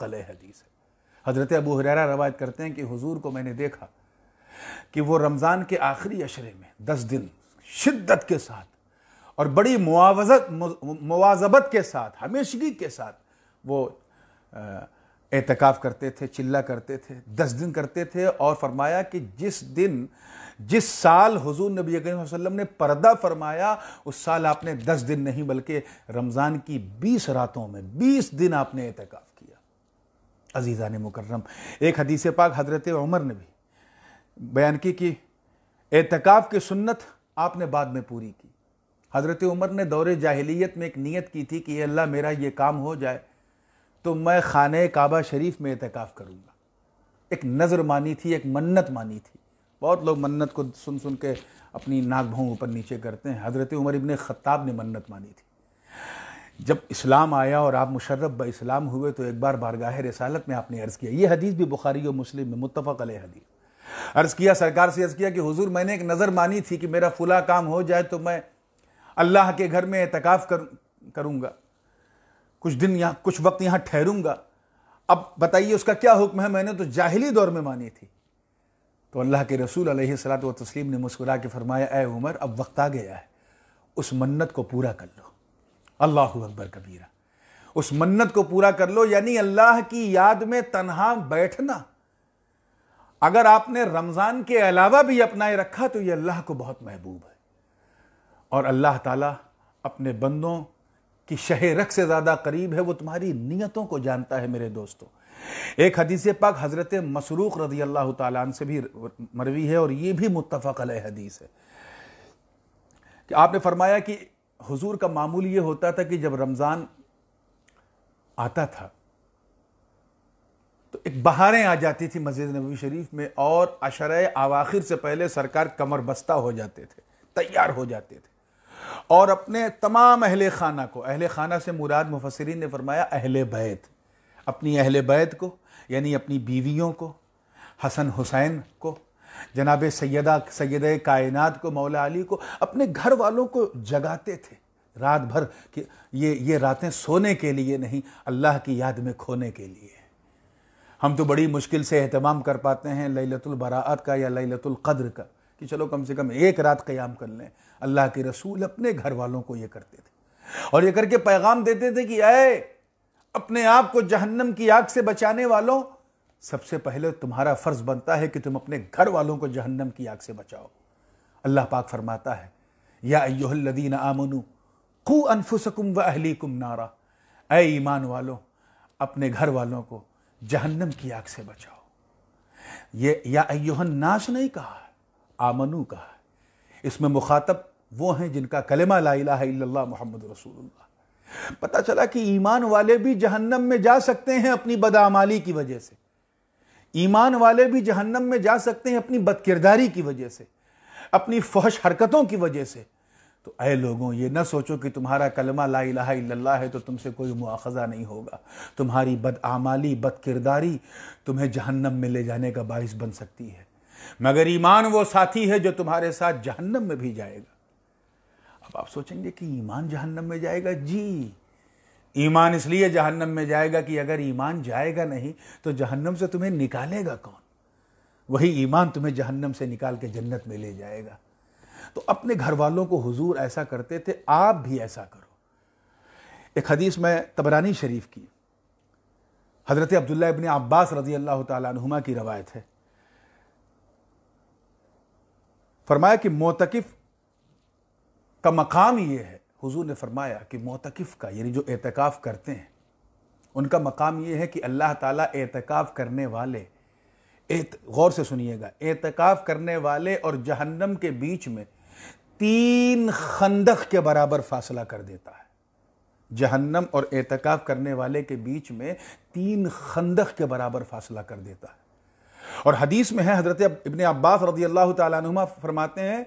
कल हदीस है हज़रत अबू हरेरा रवायत करते हैं कि हुजूर को मैंने देखा कि वो रमज़ान के आखिरी अशरे में दस दिन शिद्दत के साथ और बड़ी मुआवजत मुआजबत के साथ हमेशगी के साथ वो एहतिकाफ़ करते थे चिल्ला करते थे दस दिन करते थे और फरमाया कि जिस दिन जिस साल हुजूर नबी करीम वसल्लम ने पर्दा फरमाया उस साल आपने दस दिन नहीं बल्कि रमज़ान की बीस रातों में बीस दिन आपने एहतिकाफ़ अजीज़ा ने मुकर्रम एक हदीस पाक हज़रत उमर ने भी बयान की कि एतकाफ़ की सुन्नत आपने बाद में पूरी की हज़रत उमर ने दौर जाहिलियत में एक नीयत की थी कि अल्लाह मेरा ये काम हो जाए तो मैं खान काबा शरीफ में एतकाफ़ करूँगा एक नज़र मानी थी एक मन्नत मानी थी बहुत लोग मन्नत को सुन सुन के अपनी नाक भों ऊपर नीचे करते हैं हज़रत उमर इबन ख़त्ताब ने मन्नत मानी थी जब इस्लाम आया और आप मुशर्रफ इस्लाम हुए तो एक बार बारगाह रसालत में आपने अर्ज़ किया ये हदीस भी बुखारी और मुस्लिम में मुतफ़ अल हदीस अर्ज़ किया सरकार से अर्ज़ किया कि हुजूर मैंने एक नज़र मानी थी कि मेरा फुला काम हो जाए तो मैं अल्लाह के घर में एतकाफ़ कर करूँगा कुछ दिन यहाँ कुछ वक्त यहाँ ठहरूँगा अब बताइए उसका क्या हुक्म है मैंने तो जाहिली दौर में मानी थी तो अल्लाह के रसूल सलात व तस्लीम ने मुस्कुरा के फरमाया ए उमर अब वक्त आ गया है उस मन्नत को पूरा कर लो अल्लाह अकबर कबीरा उस मन्नत को पूरा कर लो यानी अल्लाह की याद में तनहा बैठना अगर आपने रमज़ान के अलावा भी अपनाए रखा तो ये अल्लाह को बहुत महबूब है और अल्लाह ताला अपने बंदों की शह रख से ज़्यादा करीब है वो तुम्हारी नीयतों को जानता है मेरे दोस्तों एक हदीस पाक हज़रत मसरूक़ रजी अल्लाह तन से भी मरवी है और ये भी मुतफ़ल हदीस है कि आपने फरमाया कि हुजूर का मामूल ये होता था कि जब रमज़ान आता था तो एक बहारें आ जाती थी मस्जिद नबी शरीफ में और अशर आवाखिर से पहले सरकार कमर बस्ता हो जाते थे तैयार हो जाते थे और अपने तमाम अहल खाना को अहल खाना से मुराद मुफसरीन ने फरमाया अहल बैत अपनी अहल बैत को यानी अपनी बीवियों को हसन हुसैन को जनाब सैदा सैद कायनात को मौला अली को अपने घर वालों को जगाते थे रात भर कि ये ये रातें सोने के लिए नहीं अल्लाह की याद में खोने के लिए हम तो बड़ी मुश्किल से अहतमाम कर पाते हैं बरात का या कद्र का कि चलो कम से कम एक रात क़याम कर लें अल्लाह के रसूल अपने घर वालों को ये करते थे और ये करके पैगाम देते थे कि आए अपने आप को जहन्नम की आग से बचाने वालों सबसे पहले तुम्हारा फ़र्ज़ बनता है कि तुम अपने घर वालों को जहन्नम की आग से बचाओ अल्लाह पाक फरमाता है या अयोहल्लदीन आमनू कु अनफुसकुम व अहली कुम नारा ए ईमान वालों अपने घर वालों को जहन्नम की आग से बचाओ ये या अयोहन नाश नहीं कहा आमनु कहा इसमें मुखातब वो हैं जिनका कलमा ला इला मोहम्मद रसूलुल्लाह पता चला कि ईमान वाले भी जहन्नम में जा सकते हैं अपनी बदामाली की वजह से ईमान वाले भी जहन्नम में जा सकते हैं अपनी बदकिरदारी की वजह से अपनी फहश हरकतों की वजह से तो अय लोगों ये ना सोचो कि तुम्हारा कलमा ला इलाहा इल्लल्लाह है तो तुमसे कोई मुआखजा नहीं होगा तुम्हारी बदआमाली बद किरदारी तुम्हें जहन्नम में ले जाने का बायस बन सकती है मगर ईमान वो साथी है जो तुम्हारे साथ जहन्नम में भी जाएगा अब आप सोचेंगे कि ईमान जहन्नम में जाएगा जी ईमान इसलिए जहन्नम में जाएगा कि अगर ईमान जाएगा नहीं तो जहन्नम से तुम्हें निकालेगा कौन वही ईमान तुम्हें जहन्नम से निकाल के जन्नत में ले जाएगा तो अपने घर वालों को हुजूर ऐसा करते थे आप भी ऐसा करो एक हदीस में तबरानी शरीफ की हज़रत अब्दुल्ला इबन अब्बास रजी अल्लाह तुमा की रवायत है फरमाया कि मोतकफ़ का मकाम ये है हुजूर ने फरमाया कि मोतकफ़ का यानी जो एहतिकाफ़ करते हैं उनका मकाम ये है कि अल्लाह ताला एहतिकाफ़ करने वाले गौर से सुनिएगा एहतिकाफ़ करने वाले और जहन्नम के बीच में तीन खंदक के बराबर फासला कर देता है जहन्नम और एहतकाफ करने वाले के बीच में तीन खंदक के बराबर फासला कर देता है और हदीस में है हजरत इबन अब्बास रजी अल्लाह तुमा फरमाते हैं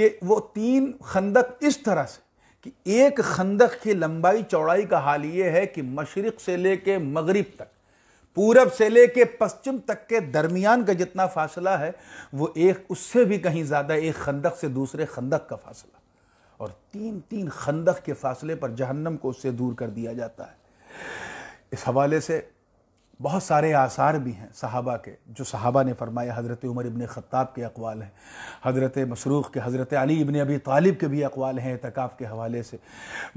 कि वो तीन खंदक इस तरह से कि एक खंदक की लंबाई चौड़ाई का हाल यह है कि मशरक़ से लेके मगरिब तक पूरब से लेके पश्चिम तक के दरमियान का जितना फासला है वो एक उससे भी कहीं ज़्यादा एक खंदक से दूसरे खंदक का फासला और तीन तीन खंदक के फासले पर जहन्नम को उससे दूर कर दिया जाता है इस हवाले से बहुत सारे आसार भी हैं सहाबा के जो सहाबा ने फरमाया हज़रत उमर इबन ख़त्ताब के अकवाल हैं हज़रत मसरूफ़ के हज़रत अली इबन अबी तालिब के भी अकवाल हैं एतकाफ़ के हवाले से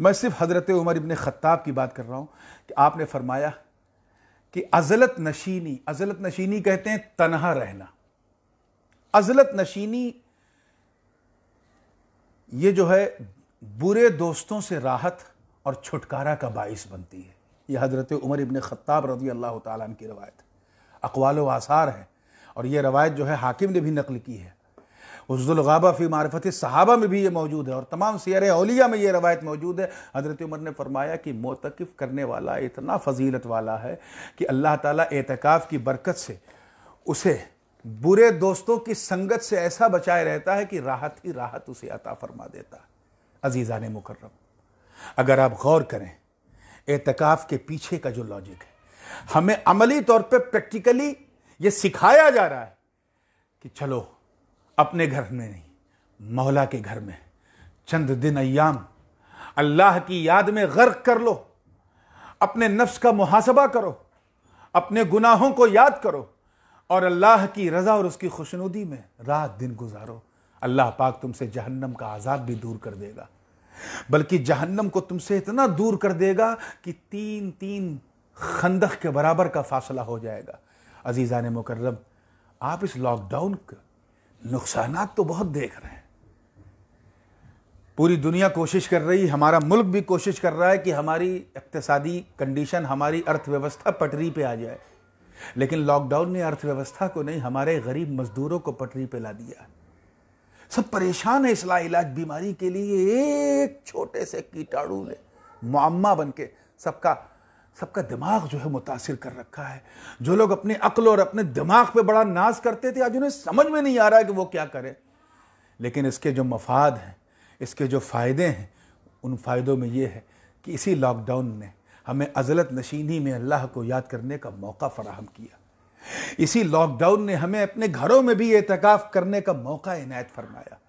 मैं सिर्फ हज़रत उमर इबन ख़त्ताब की बात कर रहा हूँ कि आपने फरमाया कि अजलत नशीनी अजलत नशीनी कहते हैं तनहा रहना अजलत नशीनी ये जो है बुरे दोस्तों से राहत और छुटकारा का बायस बनती है यह हजरत उमर इबन ख़त्ताब रजी अल्लाह ताली की रवायत अकवाल व आसार है और यह रवायत जो है हाकिम ने भी नकल की है उजदुलगाबा फ़ी मारफत सहाबा में भी ये मौजूद है और तमाम सियर अलिया में ये रवायत मौजूद है हज़रत उमर ने फरमाया कि मोतकफ़ करने वाला इतना फजीलत वाला है कि अल्लाह ताला एतकाफ़ की बरकत से उसे बुरे दोस्तों की संगत से ऐसा बचाए रहता है कि राहत ही राहत उसे अता फरमा देता है अजीज़ा ने मुकर्रम अगर आप गौर करें एतकाफ़ के पीछे का जो लॉजिक है हमें अमली तौर पे प्रैक्टिकली ये सिखाया जा रहा है कि चलो अपने घर में नहीं मौला के घर में चंद दिन अयाम अल्लाह की याद में गर्क कर लो अपने नफ्स का मुहासबा करो अपने गुनाहों को याद करो और अल्लाह की रज़ा और उसकी खुशनुदी में रात दिन गुजारो अल्लाह पाक तुमसे जहन्नम का आज़ाद भी दूर कर देगा बल्कि जहन्नम को तुमसे इतना दूर कर देगा कि तीन तीन खंदक के बराबर का फासला हो जाएगा अजीज़ा ने मुकर्रम आप इस लॉकडाउन नुकसान तो बहुत देख रहे हैं पूरी दुनिया कोशिश कर रही हमारा मुल्क भी कोशिश कर रहा है कि हमारी इकतसादी कंडीशन हमारी अर्थव्यवस्था पटरी पे आ जाए लेकिन लॉकडाउन ने अर्थव्यवस्था को नहीं हमारे गरीब मजदूरों को पटरी पे ला दिया सब परेशान है इसला इलाज बीमारी के लिए एक छोटे से कीटाणु ने मामा बनके के सबका सबका दिमाग जो है मुतासर कर रखा है जो लोग अपने अक्ल और अपने दिमाग पे बड़ा नाज करते थे आज उन्हें समझ में नहीं आ रहा है कि वो क्या करें लेकिन इसके जो मफाद हैं इसके जो फ़ायदे हैं उन फ़ायदों में ये है कि इसी लॉकडाउन ने हमें अजलत नशीनी में अल्लाह को याद करने का मौका फ़राहम किया इसी लॉकडाउन ने हमें अपने घरों में भी एहतिकाफ करने का मौका इनायत फरमाया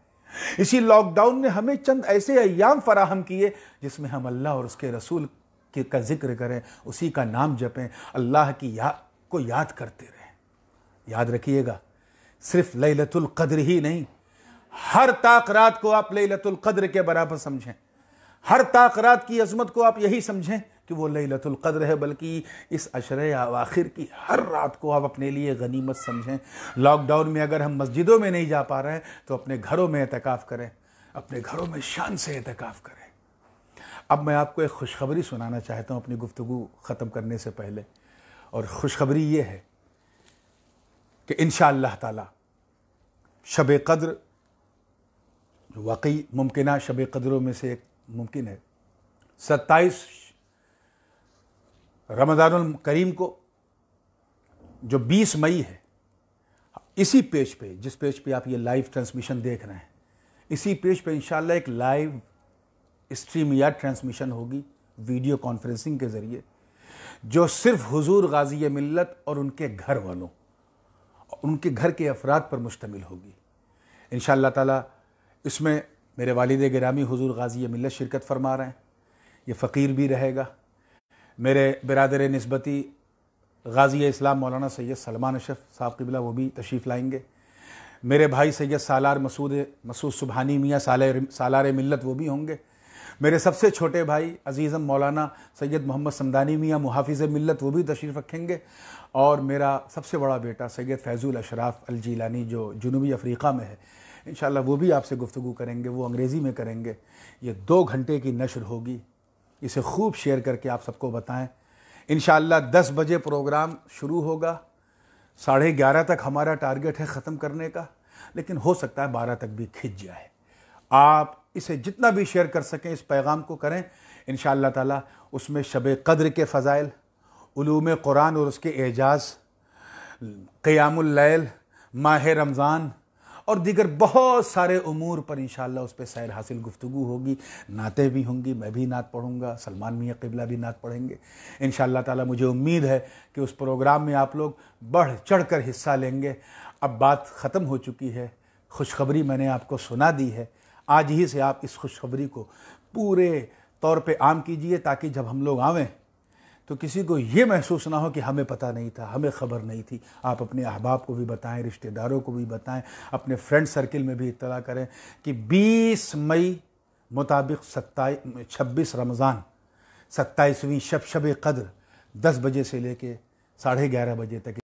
इसी लॉकडाउन ने हमें चंद ऐसे अयाम फराहम किए जिसमें हम अल्लाह और उसके रसूल का जिक्र करें उसी का नाम जपें अल्लाह की या को याद करते रहें याद रखिएगा सिर्फ लैलतुल कद्र ही नहीं हर रात को आप लैलतुल कद्र के बराबर समझें हर रात की अजमत को आप यही समझें कि वो लैलतुल कद्र है बल्कि इस अशर आखिर की हर रात को आप अपने लिए गनीमत समझें लॉकडाउन में अगर हम मस्जिदों में नहीं जा पा रहे हैं तो अपने घरों में एहतिकाफ़ करें अपने घरों में शान से एहतिकाफ़ करें अब मैं आपको एक खुशखबरी सुनाना चाहता हूँ अपनी गुफ्तु ख़त्म करने से पहले और खुशखबरी ये है कि इन ताला शब कद्र जो वाकई मुमकिन शब कदरों में से एक मुमकिन है सत्ताईस रमदान करीम को जो 20 मई है इसी पेज पे जिस पेज पे आप ये लाइव ट्रांसमिशन देख रहे हैं इसी पेज पे इन एक लाइव स्ट्रीम या ट्रांसमिशन होगी वीडियो कॉन्फ्रेंसिंग के ज़रिए जो सिर्फ हुजूर गाजी मिलत और उनके घर वालों उनके घर के अफराद पर मुश्तमिल होगी इन ताला इसमें मेरे वालद ग्रामी हुजूर गाजी मिलत शिरकत फरमा रहे हैं ये फ़कीर भी रहेगा मेरे बरदर नस्बती गाजी इस्लाम मौलाना सैयद सलमान अशफ साहब कबिला वो भी तशरीफ़ लाएंगे मेरे भाई सैयद सालार मसूद मसूद सुबहानी मियाँ साल सालार मिलत वो भी होंगे मेरे सबसे छोटे भाई अजीज़म मौलाना सैयद मोहम्मद समदानी मियाँ मुहाफ़िज़ मिलत वो भी तशरीफ़ रखेंगे और मेरा सबसे बड़ा बेटा सैयद फैज़ुल अशराफ अलजीलानी जो जनूबी अफ्रीका में है इन वो भी आपसे गुफ्तु करेंगे वो अंग्रेज़ी में करेंगे ये दो घंटे की नशर होगी इसे खूब शेयर करके आप सबको बताएं इन दस बजे प्रोग्राम शुरू होगा साढ़े ग्यारह तक हमारा टारगेट है ख़त्म करने का लेकिन हो सकता है बारह तक भी खिंच जाए आप इसे जितना भी शेयर कर सकें इस पैगाम को करें इन ताला उसमें शब कद्र के फ़ज़ाइल उलूम कुरान और उसके एजाज़ क़यामल माह रमज़ान और दीगर बहुत सारे अमूर पर इन उस पर सैर हासिल गुफ्तु होगी नातें भी होंगी मैं भी नात पढ़ूँगा सलमान मियाँ कबला भी नात पढ़ेंगे इन ताला मुझे उम्मीद है कि उस प्रोग्राम में आप लोग बढ़ चढ़ कर हिस्सा लेंगे अब बात ख़त्म हो चुकी है खुशखबरी मैंने आपको सुना दी है आज ही से आप इस खुशखबरी को पूरे तौर पे आम कीजिए ताकि जब हम लोग आवें तो किसी को ये महसूस ना हो कि हमें पता नहीं था हमें खबर नहीं थी आप अपने अहबाब को भी बताएं रिश्तेदारों को भी बताएं अपने फ्रेंड सर्किल में भी इतला करें कि 20 मई मुताबिक सत्ताईस छब्बीस रमज़ान सत्ताईसवीं शब शब कदर दस बजे से लेके साढ़े ग्यारह बजे तक